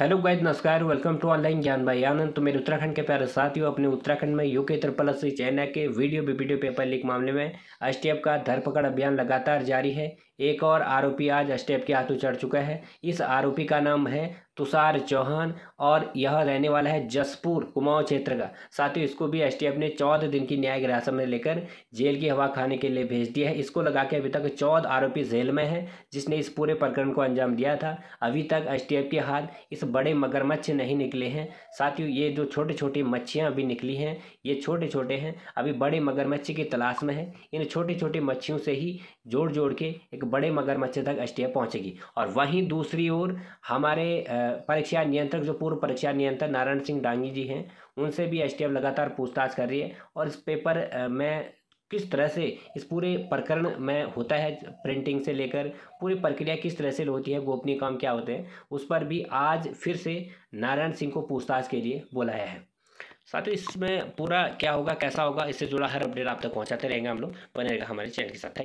hello guys नमस्कार welcome to online Gyan Bhai आनंद तो मेरे उत्तराखंड के प्यारे साथियों अपने उत्तराखंड में यूके त्रिपल सी चैना के वीडियो वीडियो पेपर लीक मामले में एस का धरपकड़ अभियान लगातार जारी है एक और आरोपी आज एस के हाथों चढ़ चुका है इस आरोपी का नाम है तुषार चौहान और यह रहने वाला है जसपुर कुमाऊं क्षेत्र का साथ ही इसको भी एसटीएफ ने चौदह दिन की न्यायिक हिरासत में लेकर जेल की हवा खाने के लिए भेज दिया है इसको लगा के अभी तक चौदह आरोपी जेल में हैं जिसने इस पूरे प्रकरण को अंजाम दिया था अभी तक एसटीएफ के हाथ इस बड़े मगरमच्छ नहीं निकले हैं साथ ही ये जो छोटी छोटी मच्छियाँ अभी निकली हैं ये छोटे छोटे हैं अभी बड़े मगरमच्छ की तलाश में है इन छोटी छोटी मच्छियों से ही जोड़ जोड़ के एक बड़े मगरमच्छ तक एस पहुंचेगी और वहीं दूसरी ओर हमारे परीक्षा नियंत्रक जो पूर्व परीक्षा नियंत्रक नारायण सिंह डांगी जी हैं उनसे भी एस लगातार पूछताछ कर रही है और इस पेपर में किस तरह से इस पूरे प्रकरण में होता है प्रिंटिंग से लेकर पूरी प्रक्रिया किस तरह से होती है गोपनीय काम क्या होते हैं उस पर भी आज फिर से नारायण सिंह को पूछताछ के लिए बुलाया है साथ ही इसमें पूरा क्या होगा कैसा होगा इससे जुड़ा हर अपडेट आप तक पहुंचाते रहेंगे हम लोग बने रहेगा हमारे चैनल के साथ